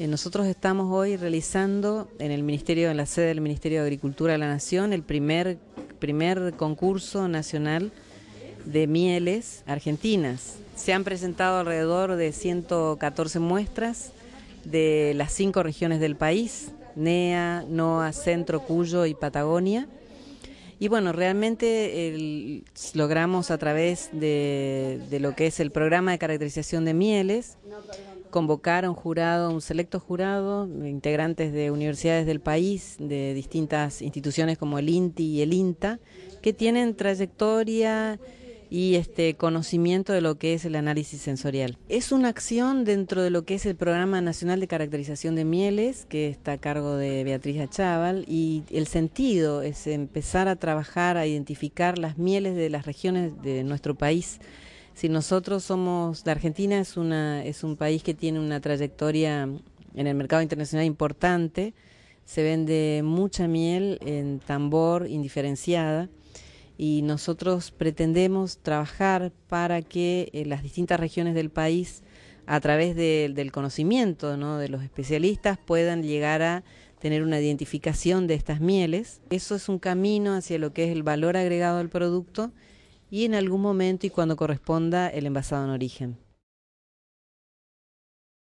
Eh, nosotros estamos hoy realizando en el Ministerio, en la sede del Ministerio de Agricultura de la Nación, el primer, primer concurso nacional de mieles argentinas. Se han presentado alrededor de 114 muestras de las cinco regiones del país, NEA, NOA, Centro, Cuyo y Patagonia. Y bueno, realmente logramos a través de, de, lo que es el programa de caracterización de mieles, convocar a un jurado, un selecto jurado, integrantes de universidades del país, de distintas instituciones como el INTI y el INTA, que tienen trayectoria y este conocimiento de lo que es el análisis sensorial. Es una acción dentro de lo que es el Programa Nacional de Caracterización de Mieles, que está a cargo de Beatriz Achával, y el sentido es empezar a trabajar, a identificar las mieles de las regiones de nuestro país. Si nosotros somos, la Argentina es, una, es un país que tiene una trayectoria en el mercado internacional importante, se vende mucha miel en tambor indiferenciada y nosotros pretendemos trabajar para que eh, las distintas regiones del país, a través del conocimiento ¿no? de los especialistas, puedan llegar a tener una identificación de estas mieles. Eso es un camino hacia lo que es el valor agregado al producto y en algún momento y cuando corresponda el envasado en origen.